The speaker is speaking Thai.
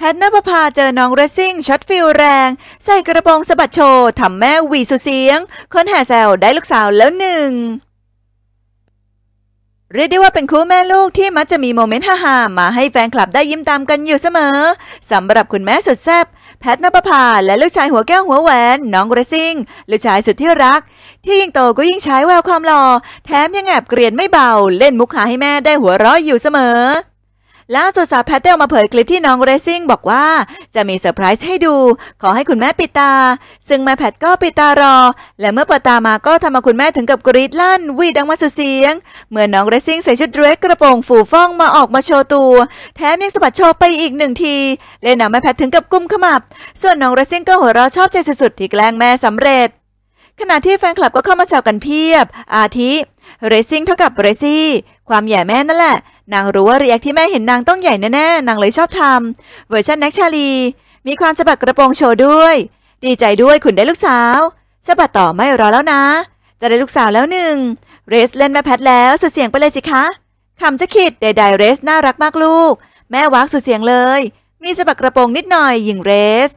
แพทนประพาเจอน้องเรซซิ่งช็อตฟิลแรงใส่กระโปรงสะบัดโชว์ ทำแม่หวีสุเสียงคนแห่แซวได้ลูกสาวแล้วหนึ่งเรียกได้ว่าเป็นคู่แม่ลูกที่มักจะมีโมเมนต์ฮาๆมาให้แฟนคลับได้ยิ้มตามกันอยู่เสมอสำหรับคุณแม่สุดแซบแพทนปภพาและลูกชายหัวแก้วหัวแหวนน้องเรซซิ่งลูกชายสุดที่รัก ที่ยิ่งโตก็ยิ่งใช้แววความหล่อแถมยังแอบเกลียนไม่เบาเล่นมุกหาให้แม่ได้หัวเราะอยู่เสมอล่าสุดสาวแพตเตออกมาเผยคลิปที่น้องเรซิ่งบอกว่า จะมีเซอร์ไพรส์ให้ดู ขอให้คุณแม่ปิดตา ซึ่งแม่แพตก็ปิดตารอ และเมื่อเปิดตามา ก็ทำให้คุณแม่ถึงกับกรีดลั่นวีดังมาสุดเสียง เมื่อน้องเรซิ่งใส่ชุดเดรสกระโปรงฝูฟ่องมาออกมาโชว์ตัวแถมยังสะบัดโชว์ไปอีกหนึ่งทีเลยนหนแม่แพตถึงกับกุมขมับ ส่วนน้องเรซิ่งก็หัวเราะชอบใจสุดๆที่แกล้งแม่สำเร็จขณะที่แฟนคลับก็เข้ามาแซวกันเพียบ อาทิเรซิ่งเท่ากับเรซี่ความแย่แม่นั่นแหละนางรู้ว่าเรียกที่แม่เห็นนางต้องใหญ่แน่ๆนางเลยชอบทำเวอร์ชันนักชาลีมีความสะบัดกระโปรงโชว์ด้วย ดีใจด้วยคุณได้ลูกสาวสะบัดต่อไม่รอแล้วนะ จะได้ลูกสาวแล้วหนึ่งเรสเล่นแม่แพทแล้ว สุดเสียงไปเลยสิคะคำจะคิดใดๆเรสน่ารักมากลูก แม่วักสุดเสียงเลย มีสะบัดกระโปรงนิดหน่อยหญิงเรส